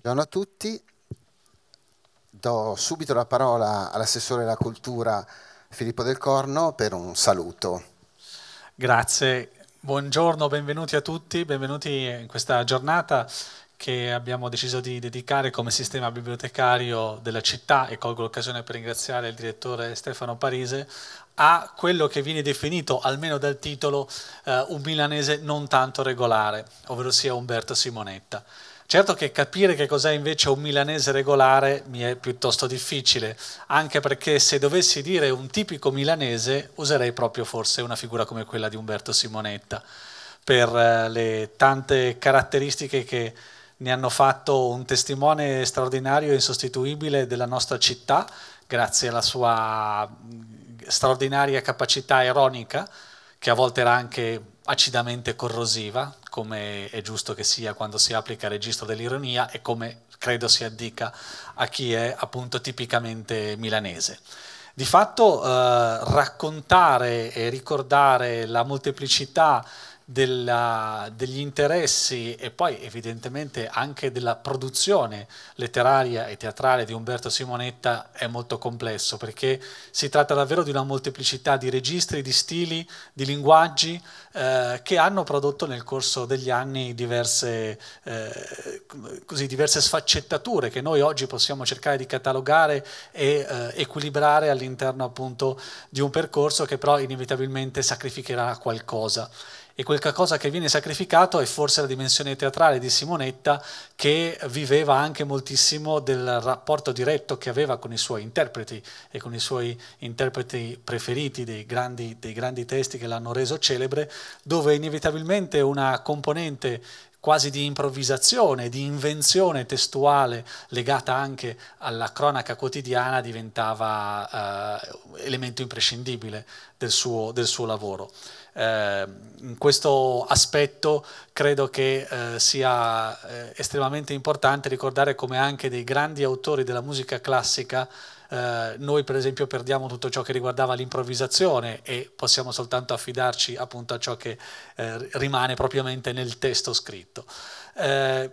Buongiorno a tutti. Do subito la parola all'assessore della cultura Filippo Del Corno per un saluto. Grazie, buongiorno, benvenuti a tutti, benvenuti in questa giornata che abbiamo deciso di dedicare come sistema bibliotecario della città e colgo l'occasione per ringraziare il direttore Stefano Parise a quello che viene definito, almeno dal titolo, eh, un milanese non tanto regolare, ovvero sia Umberto Simonetta. Certo che capire che cos'è invece un milanese regolare mi è piuttosto difficile, anche perché se dovessi dire un tipico milanese userei proprio forse una figura come quella di Umberto Simonetta, per eh, le tante caratteristiche che ne hanno fatto un testimone straordinario e insostituibile della nostra città, grazie alla sua mm, straordinaria capacità ironica che a volte era anche acidamente corrosiva, come è giusto che sia quando si applica il registro dell'ironia e come credo si addica a chi è appunto tipicamente milanese. Di fatto eh, raccontare e ricordare la molteplicità della, degli interessi e poi evidentemente anche della produzione letteraria e teatrale di Umberto Simonetta è molto complesso perché si tratta davvero di una molteplicità di registri, di stili, di linguaggi eh, che hanno prodotto nel corso degli anni diverse, eh, così, diverse sfaccettature che noi oggi possiamo cercare di catalogare e eh, equilibrare all'interno appunto di un percorso che però inevitabilmente sacrificherà qualcosa e qualcosa che viene sacrificato è forse la dimensione teatrale di Simonetta che viveva anche moltissimo del rapporto diretto che aveva con i suoi interpreti e con i suoi interpreti preferiti dei grandi, dei grandi testi che l'hanno reso celebre, dove inevitabilmente una componente quasi di improvvisazione, di invenzione testuale legata anche alla cronaca quotidiana diventava eh, elemento imprescindibile del suo, del suo lavoro eh, in questo aspetto credo che eh, sia eh, estremamente importante ricordare come anche dei grandi autori della musica classica eh, noi per esempio perdiamo tutto ciò che riguardava l'improvvisazione e possiamo soltanto affidarci appunto a ciò che eh, rimane propriamente nel testo scritto. Eh,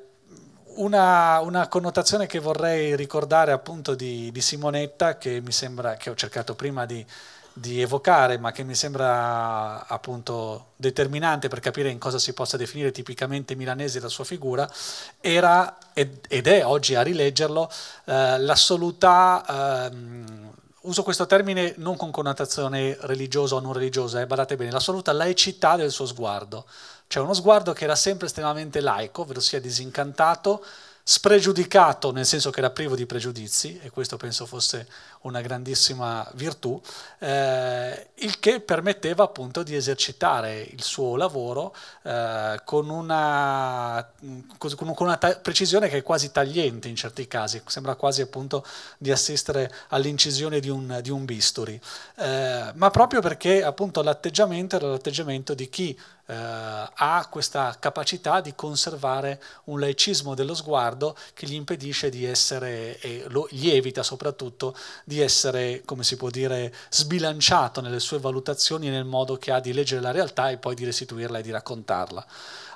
una, una, connotazione che vorrei ricordare appunto di, di Simonetta, che mi sembra che ho cercato prima di, di evocare, ma che mi sembra appunto determinante per capire in cosa si possa definire tipicamente milanese la sua figura, era ed, è oggi a rileggerlo eh, l'assoluta... Ehm, uso questo termine non con connotazione religiosa o non religiosa, eh, badate bene, l'assoluta laicità del suo sguardo, cioè uno sguardo che era sempre estremamente laico, ovvero sia disincantato, spregiudicato, nel senso che era privo di pregiudizi, e questo penso fosse una grandissima virtù, eh, il che permetteva appunto di esercitare il suo lavoro eh, con, una, con una precisione che è quasi tagliente in certi casi, sembra quasi appunto di assistere all'incisione di un, di un bisturi, eh, ma proprio perché appunto l'atteggiamento era l'atteggiamento di chi eh, ha questa capacità di conservare un laicismo dello sguardo che gli impedisce di essere, e lo, gli evita soprattutto di essere, come si può dire, sbilanciato nelle sue valutazioni e nel modo che ha di leggere la realtà e poi di restituirla e di raccontarla.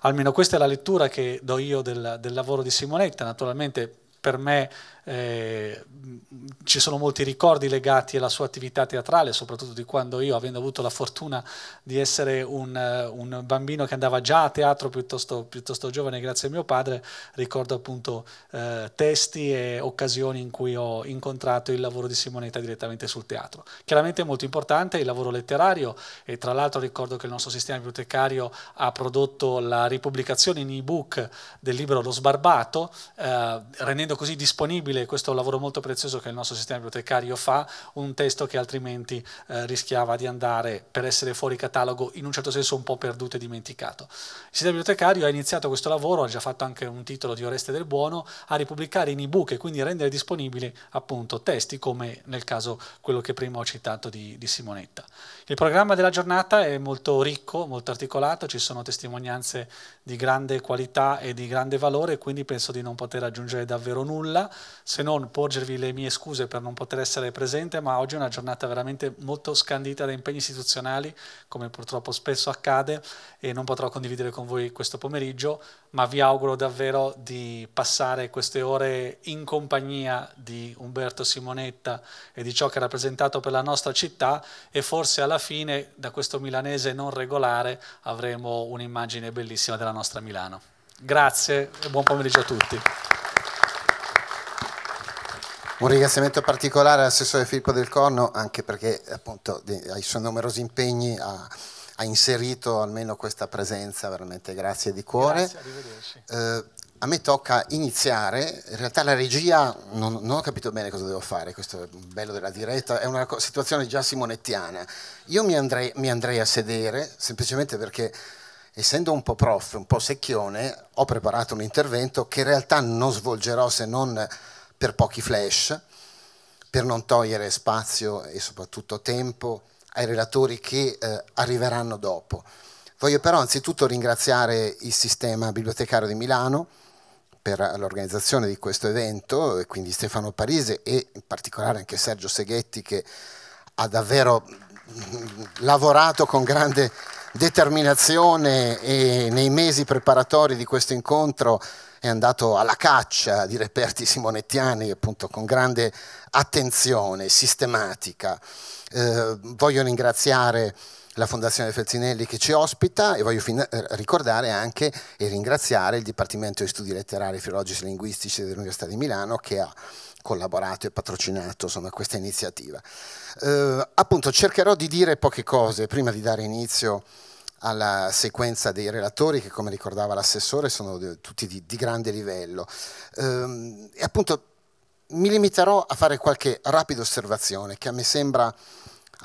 Almeno questa è la lettura che do io del, del lavoro di Simonetta, naturalmente per me eh, ci sono molti ricordi legati alla sua attività teatrale, soprattutto di quando io, avendo avuto la fortuna di essere un, eh, un bambino che andava già a teatro piuttosto, piuttosto, giovane, grazie a mio padre, ricordo appunto eh, testi e occasioni in cui ho incontrato il lavoro di Simonetta direttamente sul teatro. Chiaramente è molto importante il lavoro letterario e tra l'altro ricordo che il nostro sistema bibliotecario ha prodotto la ripubblicazione in ebook del libro Lo Sbarbato, eh, rendendo reso così disponibile questo lavoro molto prezioso che il nostro sistema bibliotecario fa, un testo che altrimenti eh, rischiava di andare per essere fuori catalogo in un certo senso un po' perduto e dimenticato. Il sistema bibliotecario ha iniziato questo lavoro, ha già fatto anche un titolo di Oreste del Buono, a ripubblicare in ebook e quindi rendere disponibili appunto testi come nel caso quello che prima ho citato di, di Simonetta. Il programma della giornata è molto ricco, molto articolato, ci sono testimonianze di grande qualità e di grande valore, quindi penso di non poter aggiungere davvero nulla se non porgervi le mie scuse per non poter essere presente, ma oggi è una giornata veramente molto scandita da impegni istituzionali, come purtroppo spesso accade, e non potrò condividere con voi questo pomeriggio, ma vi auguro davvero di passare queste ore in compagnia di Umberto Simonetta e di ciò che ha rappresentato per la nostra città e forse alla fine da questo milanese non regolare avremo un'immagine bellissima della nostra Milano. Grazie e buon pomeriggio a tutti. Un ringraziamento particolare all'assessore Filippo Del Corno, anche perché appunto ai suoi numerosi impegni ha, ha inserito almeno questa presenza, veramente grazie di cuore. Grazie, eh, a me tocca iniziare, in realtà la regia non, non, ho capito bene cosa devo fare, questo è bello della diretta, è una situazione già simonettiana. Io mi andrei, mi andrei a sedere semplicemente perché essendo un po' prof, un po' secchione, ho preparato un intervento che in realtà non svolgerò se non per pochi flash, per non togliere spazio e soprattutto tempo ai relatori che eh, arriveranno dopo. Voglio però anzitutto ringraziare il sistema bibliotecario di Milano per l'organizzazione di questo evento e quindi Stefano Parise e in particolare anche Sergio Seghetti che ha davvero mm, lavorato con grande determinazione e nei mesi preparatori di questo incontro è andato alla caccia di reperti simonettiani appunto con grande attenzione sistematica. Eh, voglio ringraziare la Fondazione Feltrinelli che ci ospita e voglio eh, ricordare anche e ringraziare il Dipartimento di Studi Letterari, Filologici e Linguistici dell'Università di Milano che ha collaborato e patrocinato insomma, questa iniziativa. Eh, appunto cercherò di dire poche cose prima di dare inizio alla sequenza dei relatori che come ricordava l'assessore sono tutti di, di grande livello. Ehm, e appunto mi limiterò a fare qualche rapida osservazione che a me sembra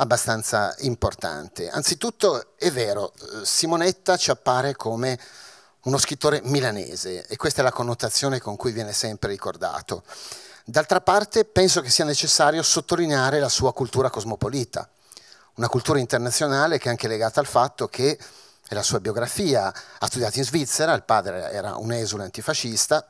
abbastanza importante. Anzitutto è vero, Simonetta ci appare come uno scrittore milanese e questa è la connotazione con cui viene sempre ricordato. D'altra parte penso che sia necessario sottolineare la sua cultura cosmopolita, una cultura internazionale che è anche legata al fatto che, è la sua biografia, ha studiato in Svizzera, il padre era un esule antifascista,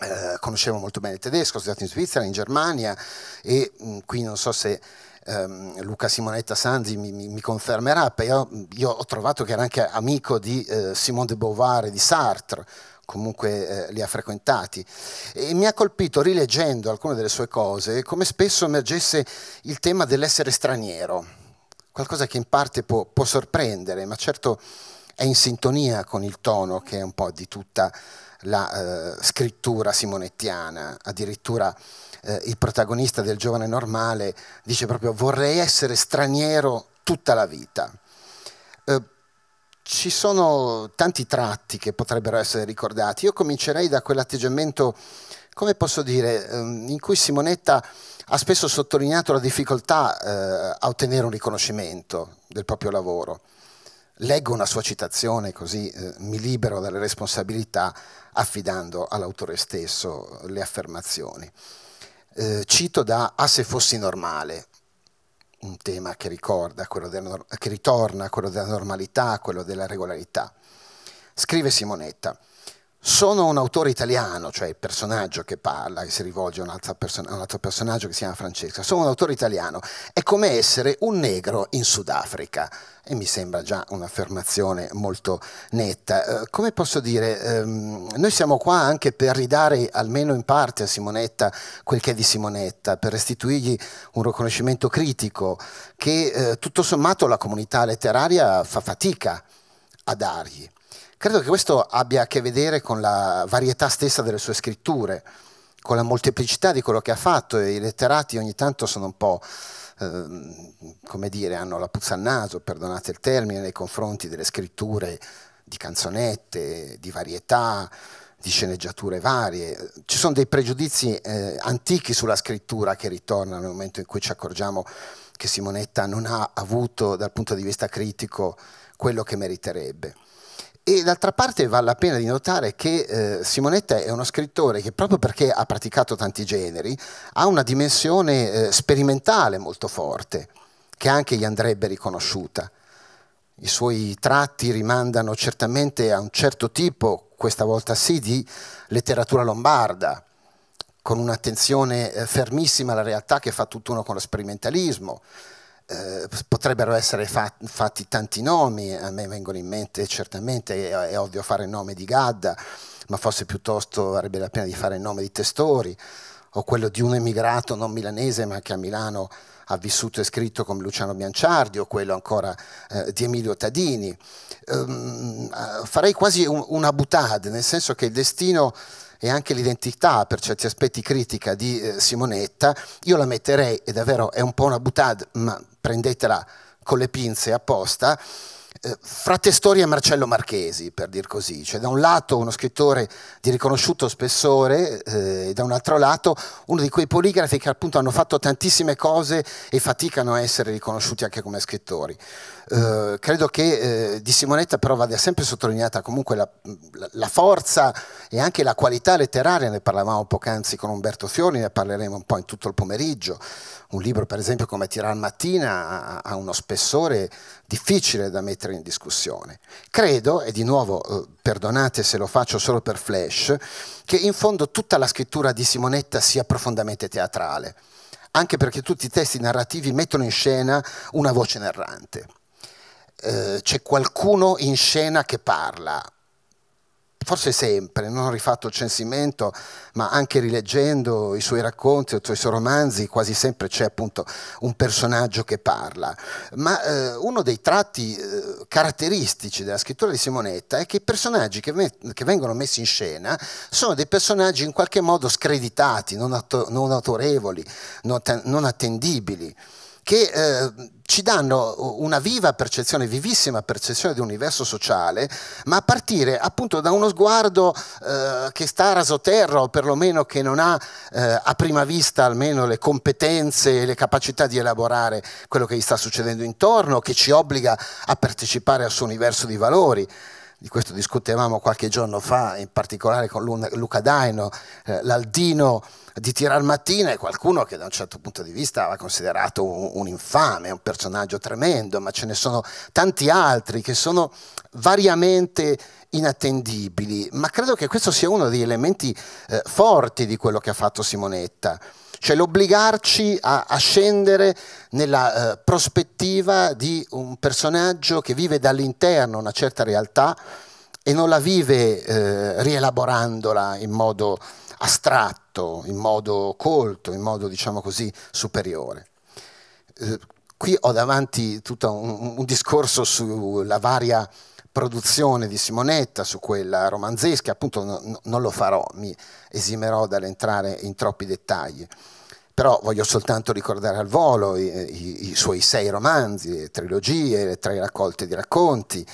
eh, conoscevo molto bene il tedesco, ha studiato in Svizzera, in Germania e mh, mm, qui non so se ehm, Luca Simonetta Sanzi mi, mi, mi confermerà, però mm, io ho trovato che era anche amico di eh, Simone de Beauvoir e di Sartre, comunque eh, li ha frequentati e mi ha colpito rileggendo alcune delle sue cose come spesso emergesse il tema dell'essere straniero qualcosa che in parte può, può, sorprendere, ma certo è in sintonia con il tono che è un po' di tutta la eh, scrittura simonettiana, addirittura eh, il protagonista del giovane normale dice proprio vorrei essere straniero tutta la vita. Eh, ci sono tanti tratti che potrebbero essere ricordati, io comincerei da quell'atteggiamento come posso dire, ehm, in cui Simonetta ha spesso sottolineato la difficoltà eh, a ottenere un riconoscimento del proprio lavoro. Leggo una sua citazione così eh, mi libero dalle responsabilità affidando all'autore stesso le affermazioni. Eh, cito da A ah, se fossi normale, un tema che, ricorda, della, che ritorna a quello della normalità, a quello della regolarità. Scrive Simonetta. Sono un autore italiano, cioè il personaggio che parla, che si rivolge a un, perso- a un altro personaggio che si chiama Francesca. Sono un autore italiano. È come essere un negro in Sudafrica. E mi sembra già un'affermazione molto netta. Eh, come posso dire, ehm, noi siamo qua anche per ridare almeno in parte a Simonetta quel che è di Simonetta, per restituirgli un riconoscimento critico che eh, tutto sommato la comunità letteraria fa fatica a dargli. Credo che questo abbia a che vedere con la varietà stessa delle sue scritture, con la molteplicità di quello che ha fatto e i letterati ogni tanto sono un po'... Eh, come dire, hanno la puzza al naso, perdonate il termine, nei confronti delle scritture di canzonette, di varietà, di sceneggiature varie. Ci sono dei pregiudizi eh, antichi sulla scrittura che ritornano nel momento in cui ci accorgiamo che Simonetta non ha avuto dal punto di vista critico quello che meriterebbe. E d'altra parte vale la pena di notare che eh, Simonetta è uno scrittore che proprio perché ha praticato tanti generi ha una dimensione eh, sperimentale molto forte, che anche gli andrebbe riconosciuta. I suoi tratti rimandano certamente a un certo tipo, questa volta sì, di letteratura lombarda, con un'attenzione eh, fermissima alla realtà che fa tutt'uno con lo sperimentalismo, eh, potrebbero essere fat fatti tanti nomi, a me vengono in mente certamente, è, è, ovvio fare il nome di Gadda, ma forse piuttosto varrebbe la pena di fare il nome di Testori, o quello di un emigrato non milanese ma che a Milano ha vissuto e scritto come Luciano Bianciardi o quello ancora eh, di Emilio Tadini. Um, farei quasi un, una butade, nel senso che il destino e anche l'identità per certi aspetti critica di eh, Simonetta, io la metterei, e davvero è un po' una butade, ma prendetela con le pinze apposta, eh, fra Testori e Marcello Marchesi, per dir così. Cioè, da un lato uno scrittore di riconosciuto spessore, eh, e da un altro lato uno di quei poligrafi che appunto hanno fatto tantissime cose e faticano a essere riconosciuti anche come scrittori. Eh, credo che eh, di Simonetta però vada sempre sottolineata comunque la, la, forza e anche la qualità letteraria, ne parlavamo poc'anzi con Umberto Fiori, ne parleremo un po' in tutto il pomeriggio. Un libro per esempio come Tirar mattina ha, ha uno spessore difficile da mettere in discussione. Credo, e di nuovo eh, perdonate se lo faccio solo per flash, che in fondo tutta la scrittura di Simonetta sia profondamente teatrale anche perché tutti i testi narrativi mettono in scena una voce narrante. Eh, c'è qualcuno in scena che parla, forse sempre, non ho rifatto il censimento, ma anche rileggendo i suoi racconti o i suoi romanzi, quasi sempre c'è appunto un personaggio che parla. Ma eh, uno dei tratti eh, caratteristici della scrittura di Simonetta è che i personaggi che, che, vengono messi in scena sono dei personaggi in qualche modo screditati, non, non autorevoli, non, non attendibili che eh, ci danno una viva percezione, vivissima percezione di un universo sociale, ma a partire appunto da uno sguardo eh, che sta a raso terra o perlomeno che non ha eh, a prima vista almeno le competenze e le capacità di elaborare quello che gli sta succedendo intorno, che ci obbliga a partecipare al suo universo di valori di questo discutevamo qualche giorno fa, in particolare con Luca Daino, eh, l'Aldino di Tirar Mattina è qualcuno che da un certo punto di vista va considerato un, un infame, un personaggio tremendo, ma ce ne sono tanti altri che sono variamente inattendibili, ma credo che questo sia uno degli elementi eh, forti di quello che ha fatto Simonetta, cioè l'obbligarci a, a scendere nella eh, prospettiva di un personaggio che vive dall'interno una certa realtà e non la vive eh, rielaborandola in modo astratto, in modo colto, in modo diciamo così superiore. Eh, qui ho davanti tutto un, un discorso sulla varia produzione di Simonetta, su quella romanzesca, appunto no, non lo farò, mi esimerò dall'entrare in troppi dettagli. Però voglio soltanto ricordare al volo i, i, i suoi sei romanzi, trilogie, tre raccolte di racconti,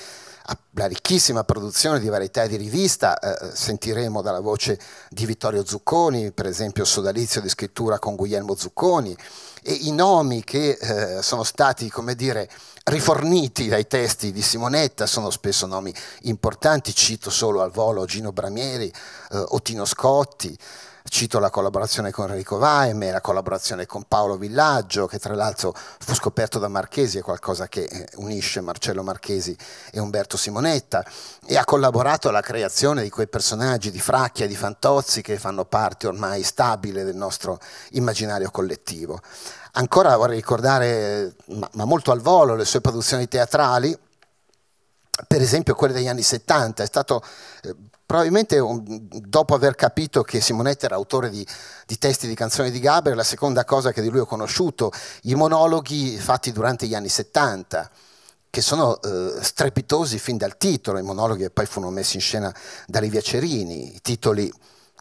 la ricchissima produzione di varietà di rivista, eh, sentiremo dalla voce di Vittorio Zucconi, per esempio Sodalizio di scrittura con Guglielmo Zucconi, e i nomi che eh, sono stati, come dire, riforniti dai testi di Simonetta sono spesso nomi importanti, cito solo al volo Gino Bramieri, eh, Ottino Scotti, Cito la collaborazione con Enrico Vaime, la collaborazione con Paolo Villaggio, che tra l'altro fu scoperto da Marchesi, è qualcosa che eh, unisce Marcello Marchesi e Umberto Simonetta, e ha collaborato alla creazione di quei personaggi di Fracchia e di Fantozzi che fanno parte ormai stabile del nostro immaginario collettivo. Ancora vorrei ricordare, eh, ma, molto al volo, le sue produzioni teatrali, per esempio quelle degli anni 70, è stato eh, probabilmente dopo aver capito che Simonetti era autore di, di, testi di canzoni di Gaber, la seconda cosa che di lui ho conosciuto, i monologhi fatti durante gli anni 70 che sono eh, strepitosi fin dal titolo, i monologhi che poi furono messi in scena da Livia Cerini, i titoli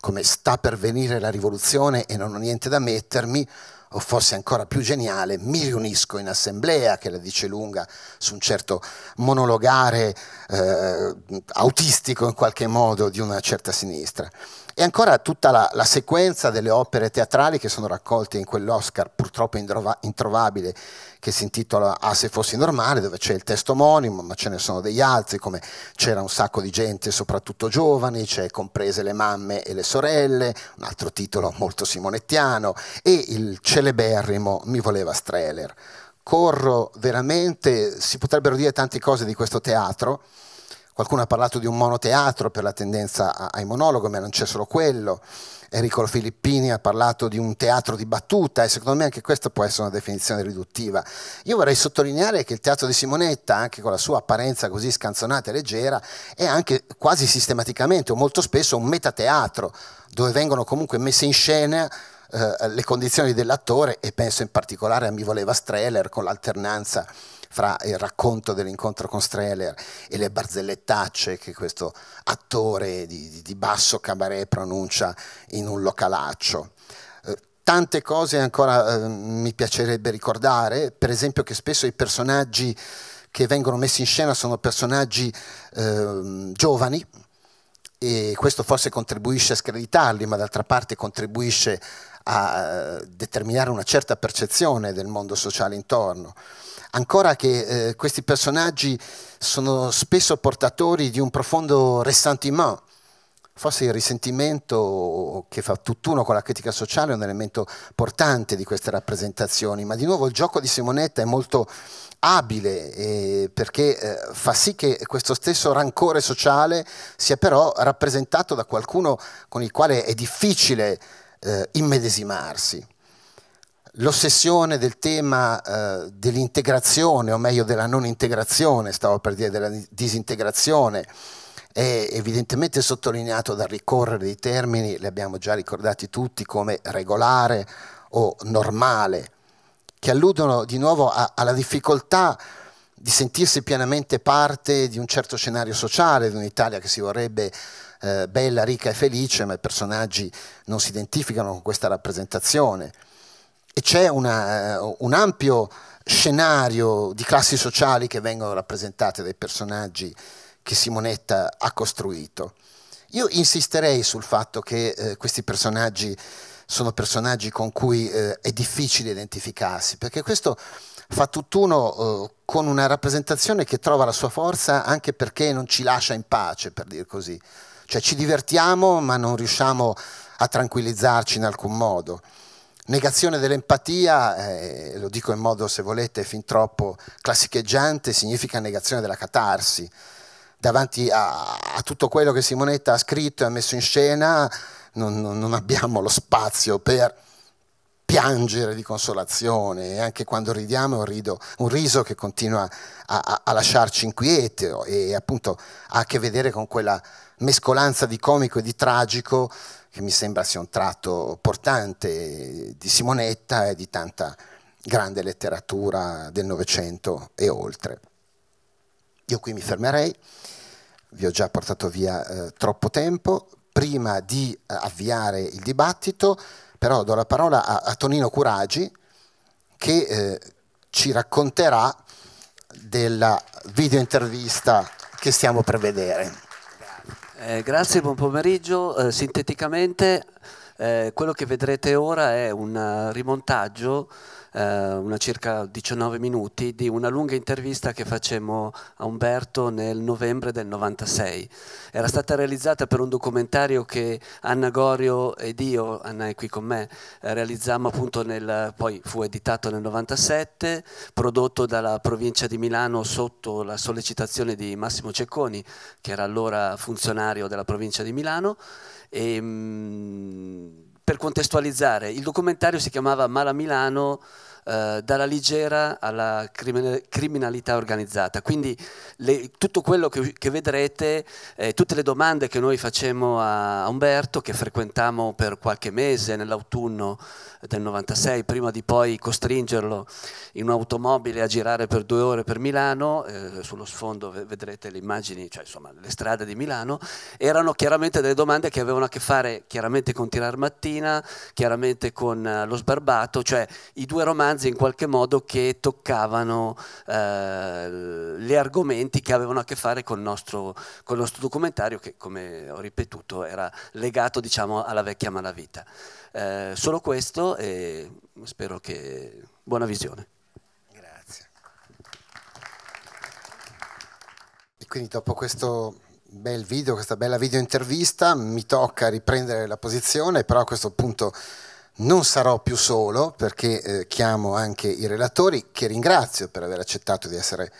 come sta per venire la rivoluzione e non ho niente da mettermi, o forse ancora più geniale, mi riunisco in assemblea, che la dice lunga su un certo monologare eh, autistico in qualche modo di una certa sinistra e ancora tutta la, la, sequenza delle opere teatrali che sono raccolte in quell'Oscar purtroppo introvabile che si intitola A ah, se fossi normale, dove c'è il testo omonimo, ma ce ne sono degli altri, come c'era un sacco di gente, soprattutto giovani, c'è comprese le mamme e le sorelle, un altro titolo molto simonettiano, e il celeberrimo Mi voleva Streller. Corro veramente, si potrebbero dire tante cose di questo teatro, Qualcuno ha parlato di un monoteatro per la tendenza ai monologhi, ma non c'è solo quello. Enrico Filippini ha parlato di un teatro di battuta e secondo me anche questa può essere una definizione riduttiva. Io vorrei sottolineare che il teatro di Simonetta, anche con la sua apparenza così scanzonata e leggera, è anche quasi sistematicamente o molto spesso un metateatro, dove vengono comunque messe in scena eh, le condizioni dell'attore e penso in particolare a Mi voleva Streller con l'alternanza fra il racconto dell'incontro con Streller e le barzellettacce che questo attore di, di basso cabaret pronuncia in un localaccio. Eh, tante cose ancora eh, mi piacerebbe ricordare, per esempio che spesso i personaggi che vengono messi in scena sono personaggi eh, giovani e questo forse contribuisce a screditarli, ma d'altra parte contribuisce a eh, determinare una certa percezione del mondo sociale intorno. Ancora che eh, questi personaggi sono spesso portatori di un profondo ressentiment, forse il risentimento che fa tutt'uno con la critica sociale è un elemento portante di queste rappresentazioni, ma di nuovo il gioco di Simonetta è molto abile eh, perché eh, fa sì che questo stesso rancore sociale sia però rappresentato da qualcuno con il quale è difficile eh, immedesimarsi. L'ossessione del tema eh, dell'integrazione, o meglio della non integrazione, stavo per dire della disintegrazione, è evidentemente sottolineato dal ricorrere dei termini, li abbiamo già ricordati tutti, come regolare o normale, che alludono di nuovo a, alla difficoltà di sentirsi pienamente parte di un certo scenario sociale, di un'Italia che si vorrebbe eh, bella, ricca e felice, ma i personaggi non si identificano con questa rappresentazione. E c'è una, eh, un ampio scenario di classi sociali che vengono rappresentate dai personaggi che Simonetta ha costruito. Io insisterei sul fatto che eh, questi personaggi sono personaggi con cui eh, è difficile identificarsi, perché questo fa tutt'uno eh, con una rappresentazione che trova la sua forza anche perché non ci lascia in pace, per dir così. Cioè ci divertiamo ma non riusciamo a tranquillizzarci in alcun modo. Negazione dell'empatia, eh, lo dico in modo se volete fin troppo classicheggiante, significa negazione della catarsi. Davanti a, a tutto quello che Simonetta ha scritto e ha messo in scena non, non abbiamo lo spazio per piangere di consolazione e anche quando ridiamo è un, rido, un riso che continua a, a, a lasciarci inquieti e appunto ha a che vedere con quella mescolanza di comico e di tragico che mi sembra sia un tratto portante di Simonetta e di tanta grande letteratura del Novecento e oltre. Io qui mi fermerei, vi ho già portato via eh, troppo tempo, prima di eh, avviare il dibattito però do la parola a, a Tonino Curagi che eh, ci racconterà della videointervista che stiamo per vedere. Eh, grazie, buon pomeriggio. Eh, sinteticamente eh, quello che vedrete ora è un eh, rimontaggio eh, una circa 19 minuti, di una lunga intervista che facemmo a Umberto nel novembre del 96. Era stata realizzata per un documentario che Anna Gorio ed io, Anna è qui con me, eh, realizzammo appunto nel, poi fu editato nel 97, prodotto dalla provincia di Milano sotto la sollecitazione di Massimo Cecconi, che era allora funzionario della provincia di Milano. E, ehm, mh, per contestualizzare, il documentario si chiamava Mala Milano eh, dalla leggera alla criminalità organizzata. Quindi le, tutto quello che, che vedrete, eh, tutte le domande che noi facemmo a, Umberto, che frequentammo per qualche mese nell'autunno del 96, prima di poi costringerlo in un'automobile a girare per due ore per Milano, eh, sullo sfondo vedrete le immagini, cioè insomma le strade di Milano, erano chiaramente delle domande che avevano a che fare chiaramente con Tirar Mattina, chiaramente con eh, Lo Sbarbato, cioè i due romanzi romanzi in qualche modo che toccavano eh, gli argomenti che avevano a che fare col nostro, col nostro documentario che come ho ripetuto era legato diciamo, alla vecchia malavita. Eh, solo questo e spero che buona visione. Grazie. E quindi dopo questo bel video, questa bella video intervista, mi tocca riprendere la posizione, però a questo punto non sarò più solo perché eh, chiamo anche i relatori che ringrazio per aver accettato di essere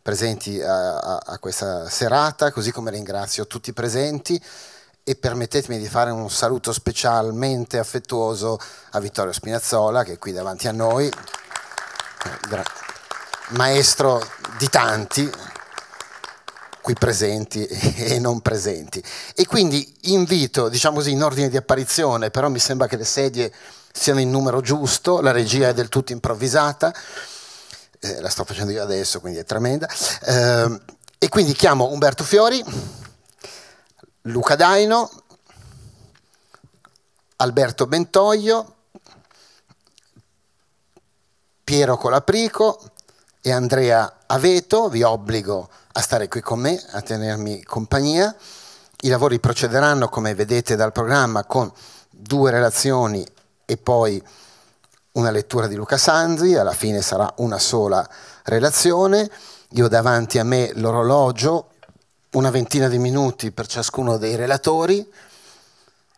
presenti a, a, a, questa serata, così come ringrazio tutti i presenti e permettetemi di fare un saluto specialmente affettuoso a Vittorio Spinazzola che è qui davanti a noi, maestro di tanti, qui presenti e non presenti. E quindi invito, diciamo così, in ordine di apparizione, però mi sembra che le sedie siano in numero giusto, la regia è del tutto improvvisata, eh, la sto facendo io adesso, quindi è tremenda. Eh, e quindi chiamo Umberto Fiori, Luca Daino, Alberto Bentoglio, Piero Colaprico e Andrea Aveto, vi obbligo a a stare qui con me, a tenermi compagnia. I lavori procederanno, come vedete dal programma, con due relazioni e poi una lettura di Luca Sanzi, alla fine sarà una sola relazione. Io ho davanti a me l'orologio, una ventina di minuti per ciascuno dei relatori.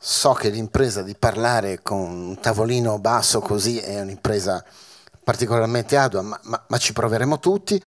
So che l'impresa di parlare con un tavolino basso così è un'impresa particolarmente ardua, ma, ma, ma ci proveremo tutti.